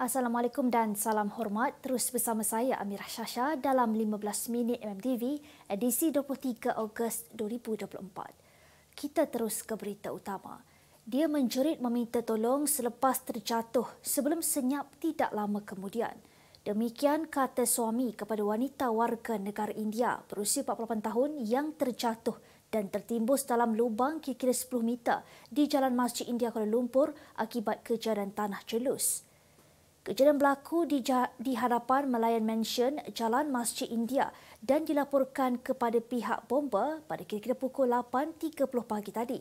Assalamualaikum dan salam hormat. Terus bersama saya Amirah Shasha dalam 15 minit MMTV edisi 23 Ogos 2024. Kita terus ke berita utama. Dia menjerit meminta tolong selepas terjatuh sebelum senyap tidak lama kemudian. Demikian kata suami kepada wanita warga negara India berusia 48 tahun yang terjatuh dan tertimbus dalam lubang kira-kira 10 meter di Jalan Masjid India Kuala Lumpur akibat kejadian tanah celus. Kejadian berlaku di, di hadapan Malayan Mansion, Jalan Masjid India dan dilaporkan kepada pihak bomba pada kira-kira pukul 8.30 pagi tadi.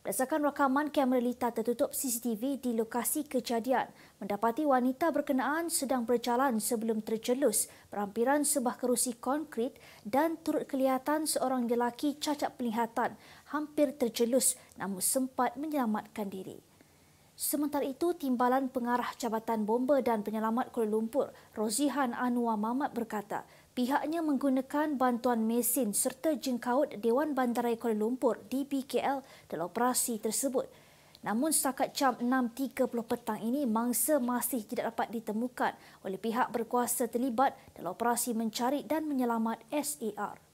Berdasarkan rakaman kamera litar tertutup CCTV di lokasi kejadian, mendapati wanita berkenaan sedang berjalan sebelum tercelus perampiran sebuah kerusi konkrit dan turut kelihatan seorang lelaki cacat penglihatan hampir tercelus namun sempat menyelamatkan diri. Sementara itu, Timbalan Pengarah Jabatan Bomba dan Penyelamat Kuala Lumpur, Rozihan Anwar Mamat berkata, pihaknya menggunakan bantuan mesin serta jengkaut Dewan Bandarai Kuala Lumpur DPKL dalam operasi tersebut. Namun setakat jam 6.30 petang ini, mangsa masih tidak dapat ditemukan oleh pihak berkuasa terlibat dalam operasi mencari dan menyelamat SAR.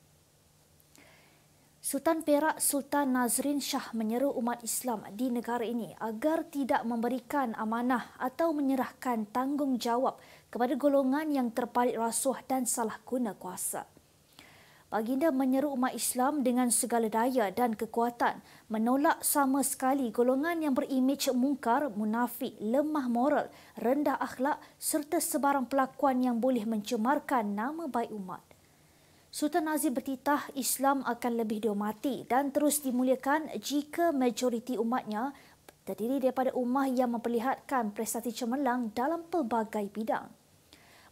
Sultan Perak Sultan Nazrin Shah menyeru umat Islam di negara ini agar tidak memberikan amanah atau menyerahkan tanggungjawab kepada golongan yang terpalit rasuah dan salah guna kuasa. Baginda menyeru umat Islam dengan segala daya dan kekuatan menolak sama sekali golongan yang berimej mungkar, munafik, lemah moral, rendah akhlak serta sebarang pelakuan yang boleh mencemarkan nama baik umat. Sultan Aziz bertitah Islam akan lebih dihormati dan terus dimuliakan jika majoriti umatnya terdiri daripada umat yang memperlihatkan prestasi cemerlang dalam pelbagai bidang.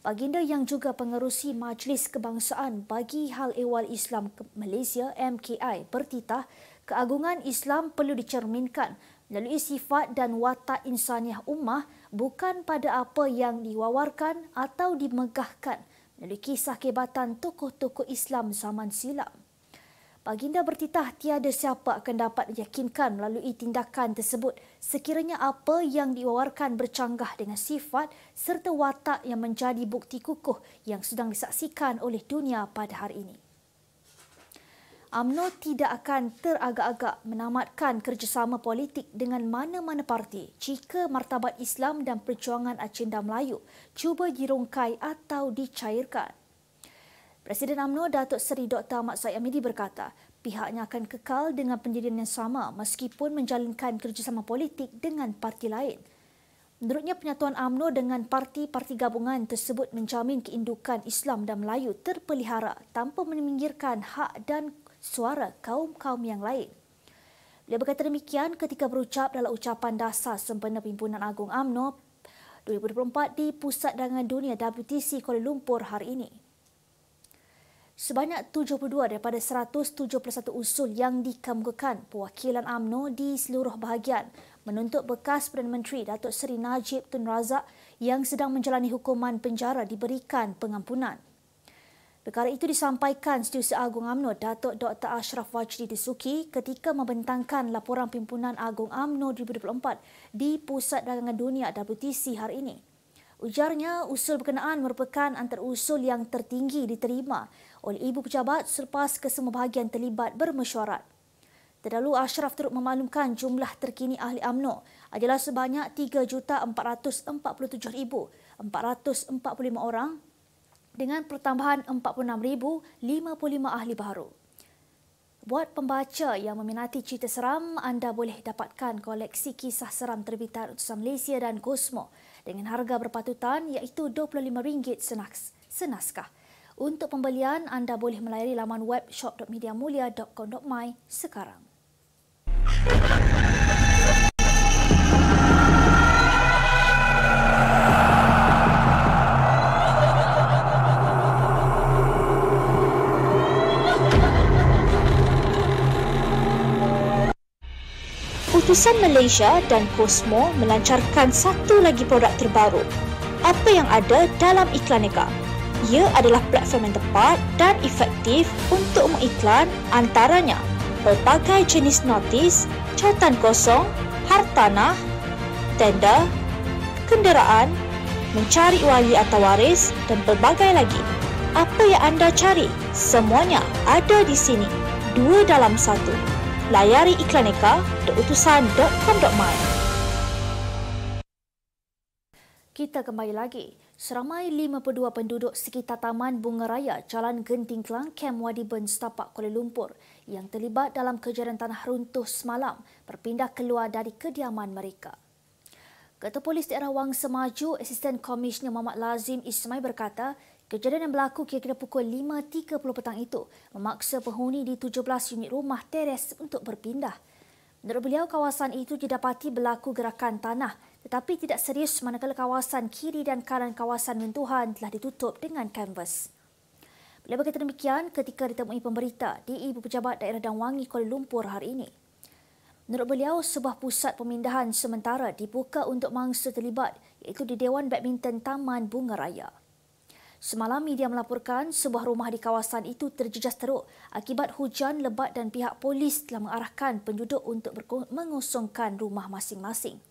Baginda yang juga pengerusi Majlis Kebangsaan bagi Hal Ehwal Islam Malaysia MKI bertitah keagungan Islam perlu dicerminkan melalui sifat dan watak insaniah umat, bukan pada apa yang diwawarkan atau dimegahkan – melalui kisah kehebatan tokoh-tokoh Islam zaman silam. Baginda bertitah tiada siapa akan dapat meyakinkan melalui tindakan tersebut sekiranya apa yang diwawarkan bercanggah dengan sifat serta watak yang menjadi bukti kukuh yang sedang disaksikan oleh dunia pada hari ini. UMNO tidak akan teragak-agak menamatkan kerjasama politik dengan mana-mana parti jika martabat Islam dan perjuangan Acenda Melayu cuba dirungkai atau dicairkan. Presiden UMNO Datuk Seri Dr. Ahmad Syed Amidi berkata, pihaknya akan kekal dengan pendirian yang sama meskipun menjalankan kerjasama politik dengan parti lain. Menurutnya, penyatuan UMNO dengan parti-parti gabungan tersebut menjamin keindukan Islam dan Melayu terpelihara tanpa meminggirkan hak dan suara kaum-kaum yang lain. Beliau berkata demikian ketika berucap dalam ucapan dasar sempena pimpinan agung AMNO 2024 di Pusat Dagangan Dunia WTC Kuala Lumpur hari ini. Sebanyak 72 daripada 171 usul yang dikemukakan perwakilan AMNO di seluruh bahagian menuntut bekas Perdana Menteri Datuk Seri Najib Tun Razak yang sedang menjalani hukuman penjara diberikan pengampunan. Perkara itu disampaikan Setiausaha Agung Amno Datuk Dr. Ashraf Wajdi Disuki ketika membentangkan laporan pimpinan Agung Amno 2024 di Pusat Dagangan Dunia WTC hari ini. Ujarnya, usul berkenaan merupakan antara usul yang tertinggi diterima oleh ibu pejabat selepas kesemua bahagian terlibat bermesyuarat. Terdahulu, Ashraf turut memaklumkan jumlah terkini ahli Amno adalah sebanyak 3,447,445 orang dengan pertambahan 46,055 ahli baru. Buat pembaca yang meminati cerita seram, anda boleh dapatkan koleksi kisah seram terbitan Utusan Malaysia dan Cosmo dengan harga berpatutan iaitu RM25 senas senaskah. Untuk pembelian, anda boleh melayari laman web shop.mediamulia.com.my sekarang. Perpusan Malaysia dan Cosmo melancarkan satu lagi produk terbaru. Apa yang ada dalam iklan neka? Ia adalah platform yang tepat dan efektif untuk mengiklan antaranya pelbagai jenis notis, catatan kosong, hartanah, tenda, kenderaan, mencari wali atau waris dan pelbagai lagi. Apa yang anda cari? Semuanya ada di sini. Dua dalam satu layari iklaneka.utusan.com.my Kita kembali lagi. Seramai 52 penduduk sekitar Taman Bunga Raya Jalan Genting Kelang, Kem Wadi Ben Setapak, Kuala Lumpur yang terlibat dalam kejadian tanah runtuh semalam berpindah keluar dari kediaman mereka. Ketua Polis Daerah Wang Semaju, Asisten Komisioner Mamat Lazim Ismail berkata, Kejadian yang berlaku kira-kira pukul 5.30 petang itu memaksa penghuni di 17 unit rumah teres untuk berpindah. Menurut beliau, kawasan itu didapati berlaku gerakan tanah tetapi tidak serius manakala kawasan kiri dan kanan kawasan mentuhan telah ditutup dengan kanvas. Beliau berkata demikian ketika ditemui pemberita di Ibu Pejabat Daerah Dan Wangi Kuala Lumpur hari ini. Menurut beliau, sebuah pusat pemindahan sementara dibuka untuk mangsa terlibat iaitu di Dewan Badminton Taman Bunga Raya. Semalam media melaporkan sebuah rumah di kawasan itu terjejas teruk akibat hujan lebat dan pihak polis telah mengarahkan penduduk untuk mengosongkan rumah masing-masing.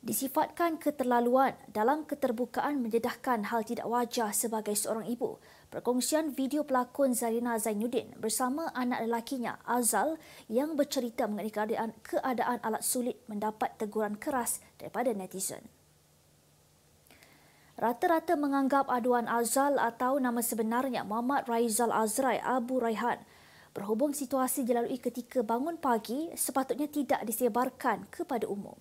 Disifatkan keterlaluan dalam keterbukaan menjedahkan hal tidak wajar sebagai seorang ibu. Perkongsian video pelakon Zarina Zainuddin bersama anak lelakinya Azal yang bercerita mengenai keadaan keadaan alat sulit mendapat teguran keras daripada netizen rata-rata menganggap aduan Azal atau nama sebenarnya Muhammad Raizal Azrai Abu Raihan berhubung situasi dilalui ketika bangun pagi sepatutnya tidak disebarkan kepada umum.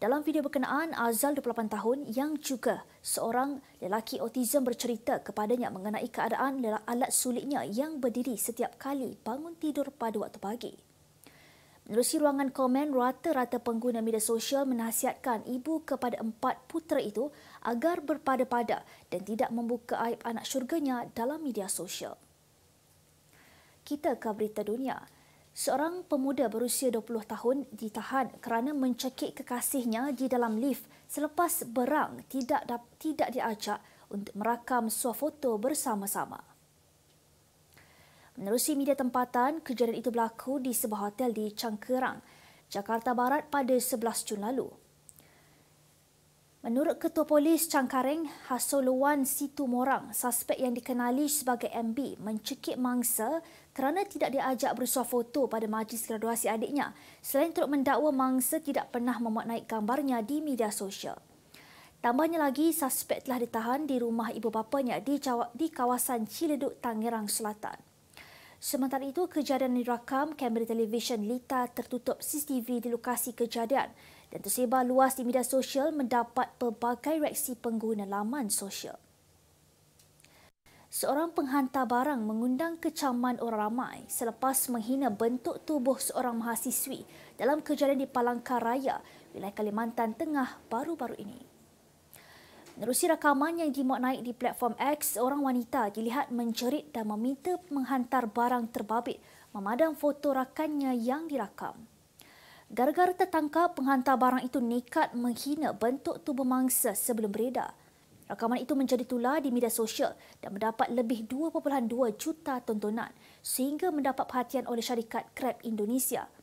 Dalam video berkenaan, Azal 28 tahun yang juga seorang lelaki autism bercerita kepadanya mengenai keadaan alat sulitnya yang berdiri setiap kali bangun tidur pada waktu pagi. Melalui ruangan komen, rata-rata pengguna media sosial menasihatkan ibu kepada empat putera itu agar berpada-pada dan tidak membuka aib anak syurganya dalam media sosial. Kita ke berita dunia. Seorang pemuda berusia 20 tahun ditahan kerana mencekik kekasihnya di dalam lift selepas berang tidak tidak diajak untuk merakam suah foto bersama-sama. Menerusi media tempatan, kejadian itu berlaku di sebuah hotel di Cangkerang, Jakarta Barat pada 11 Jun lalu. Menurut Ketua Polis Cangkareng, Hasoluan Situ Morang, suspek yang dikenali sebagai MB mencekik mangsa kerana tidak diajak bersuah foto pada majlis graduasi adiknya selain turut mendakwa mangsa tidak pernah memuat naik gambarnya di media sosial. Tambahnya lagi, suspek telah ditahan di rumah ibu bapanya di kawasan Ciledug, Tangerang Selatan. Sementara itu, kejadian dirakam kamera televisyen Lita tertutup CCTV di lokasi kejadian dan tersebar luas di media sosial mendapat pelbagai reaksi pengguna laman sosial. Seorang penghantar barang mengundang kecaman orang ramai selepas menghina bentuk tubuh seorang mahasiswi dalam kejadian di Palangka Raya, wilayah Kalimantan Tengah baru-baru ini. Menerusi rakaman yang dimuat naik di platform X, orang wanita dilihat mencerit dan meminta menghantar barang terbabit memadam foto rakannya yang dirakam. Gara-gara tertangkap, penghantar barang itu nekat menghina bentuk tubuh mangsa sebelum beredar. Rakaman itu menjadi tular di media sosial dan mendapat lebih 2.2 juta tontonan sehingga mendapat perhatian oleh syarikat Crab Indonesia –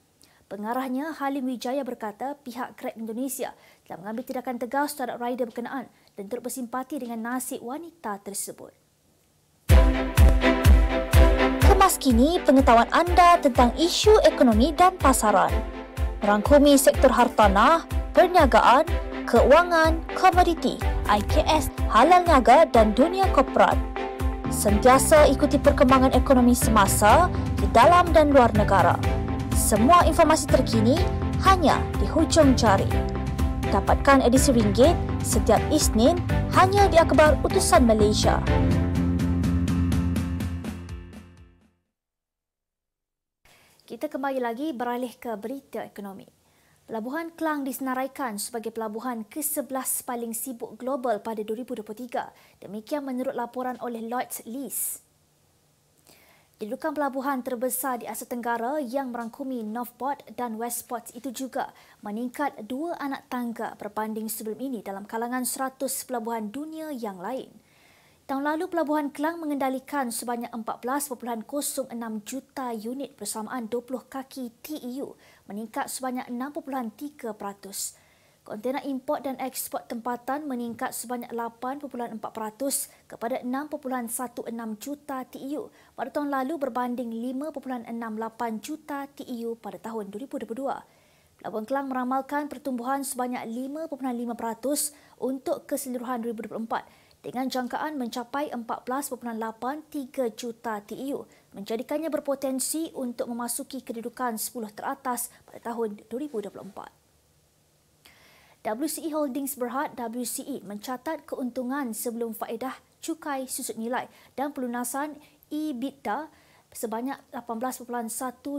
Pengarahnya Halim Wijaya berkata pihak Grab Indonesia telah mengambil tindakan tegas terhadap rider berkenaan dan turut bersimpati dengan nasib wanita tersebut. Kemas kini pengetahuan anda tentang isu ekonomi dan pasaran. Rangkumi sektor hartanah, perniagaan, keuangan, komoditi, IKS, halal niaga dan dunia korporat. Sentiasa ikuti perkembangan ekonomi semasa di dalam dan luar negara semua informasi terkini hanya di hujung jari. Dapatkan edisi ringgit setiap Isnin hanya di Akhbar Utusan Malaysia. Kita kembali lagi beralih ke berita ekonomi. Pelabuhan Kelang disenaraikan sebagai pelabuhan ke-11 paling sibuk global pada 2023. Demikian menurut laporan oleh Lloyd's List. Dudukan pelabuhan terbesar di Asia Tenggara yang merangkumi Northport dan Westport itu juga meningkat dua anak tangga berbanding sebelum ini dalam kalangan 100 pelabuhan dunia yang lain. Tahun lalu, Pelabuhan Kelang mengendalikan sebanyak 14.06 juta unit bersamaan 20 kaki TEU meningkat sebanyak 6.3 peratus. Kontena import dan ekspor tempatan meningkat sebanyak 8.4% kepada 6.16 juta TEU pada tahun lalu berbanding 5.68 juta TEU pada tahun 2022. Pelabuhan Kelang meramalkan pertumbuhan sebanyak 5.5% untuk keseluruhan 2024 dengan jangkaan mencapai 14.83 juta TEU menjadikannya berpotensi untuk memasuki kedudukan 10 teratas pada tahun 2024. WCE Holdings Berhad WCE mencatat keuntungan sebelum faedah cukai susut nilai dan pelunasan EBITDA sebanyak 18.1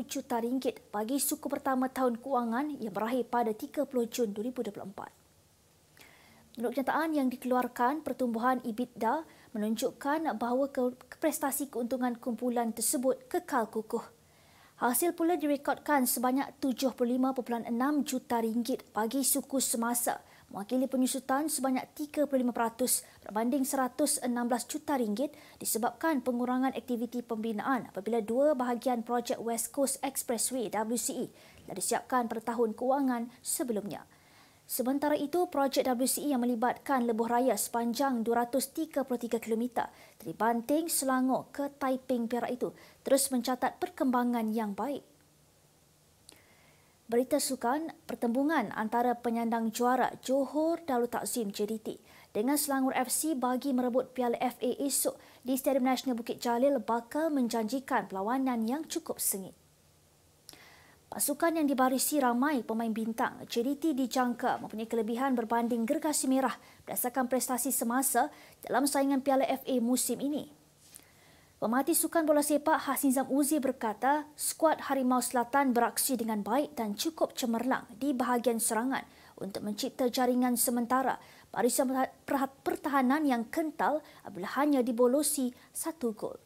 juta ringgit bagi suku pertama tahun kewangan yang berakhir pada 30 Jun 2024. Menurut kenyataan yang dikeluarkan, pertumbuhan EBITDA menunjukkan bahawa prestasi keuntungan kumpulan tersebut kekal kukuh Hasil pula direkodkan sebanyak 75.6 juta ringgit bagi suku semasa, mewakili penyusutan sebanyak 35% berbanding 116 juta ringgit disebabkan pengurangan aktiviti pembinaan apabila dua bahagian projek West Coast Expressway WCE telah disiapkan pada tahun kewangan sebelumnya. Sementara itu, projek WCE yang melibatkan lebuh raya sepanjang 233 km dari Banting, Selangor ke Taiping, Perak itu terus mencatat perkembangan yang baik. Berita sukan, pertembungan antara penyandang juara Johor Darul Takzim JDT dengan Selangor FC bagi merebut Piala FA esok di Stadium Nasional Bukit Jalil bakal menjanjikan perlawanan yang cukup sengit. Pasukan yang dibarisi ramai pemain bintang, JDT dijangka mempunyai kelebihan berbanding Gergasi Merah berdasarkan prestasi semasa dalam saingan Piala FA musim ini. Pemati sukan bola sepak Hasnizam Uzi berkata, skuad Harimau Selatan beraksi dengan baik dan cukup cemerlang di bahagian serangan untuk mencipta jaringan sementara barisan pertahanan yang kental apabila hanya dibolosi satu gol.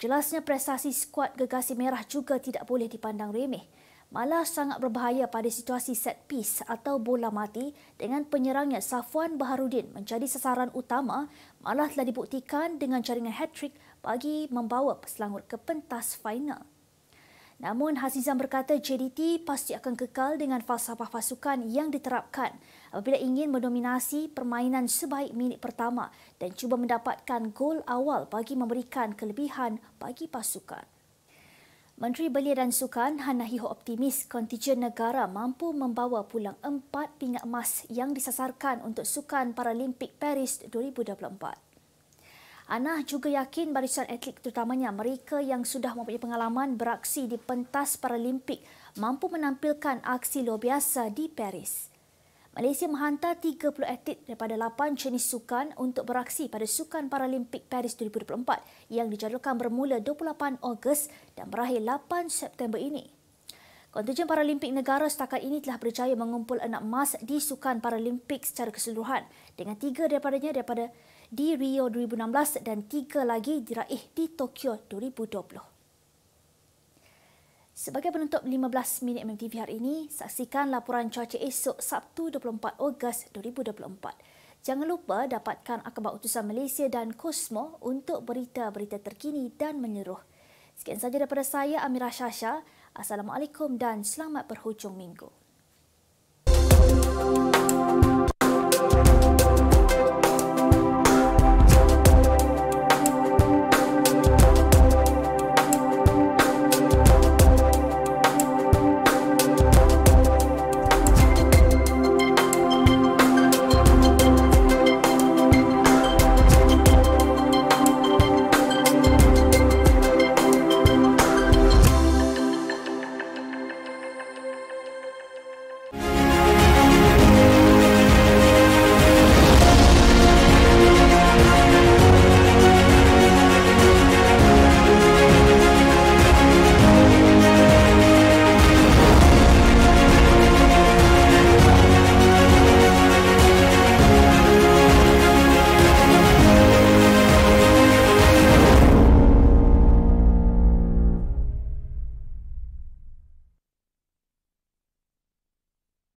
Jelasnya prestasi skuad Gergasi Merah juga tidak boleh dipandang remeh malah sangat berbahaya pada situasi set piece atau bola mati dengan penyerangnya Safwan Baharudin menjadi sasaran utama malah telah dibuktikan dengan jaringan hat-trick bagi membawa Selangor ke pentas final. Namun Hazizan berkata JDT pasti akan kekal dengan falsafah pasukan yang diterapkan apabila ingin mendominasi permainan sebaik minit pertama dan cuba mendapatkan gol awal bagi memberikan kelebihan bagi pasukan. Menteri Belia dan Sukan Hana Hiho optimis kontijen negara mampu membawa pulang empat pingat emas yang disasarkan untuk Sukan Paralimpik Paris 2024. Ana juga yakin barisan atlet terutamanya mereka yang sudah mempunyai pengalaman beraksi di pentas Paralimpik mampu menampilkan aksi luar biasa di Paris. Malaysia menghantar 30 atlet daripada 8 jenis sukan untuk beraksi pada Sukan Paralimpik Paris 2024 yang dijadualkan bermula 28 Ogos dan berakhir 8 September ini. Kontijen Paralimpik negara setakat ini telah berjaya mengumpul anak emas di Sukan Paralimpik secara keseluruhan dengan tiga daripadanya daripada di Rio 2016 dan tiga lagi diraih di Tokyo 2020. Sebagai penutup 15 minit MTV hari ini, saksikan laporan cuaca esok Sabtu 24 Ogos 2024. Jangan lupa dapatkan akhbar utusan Malaysia dan Kosmo untuk berita-berita terkini dan menyeruh. Sekian saja daripada saya Amira Syasha. Assalamualaikum dan selamat berhujung minggu. Música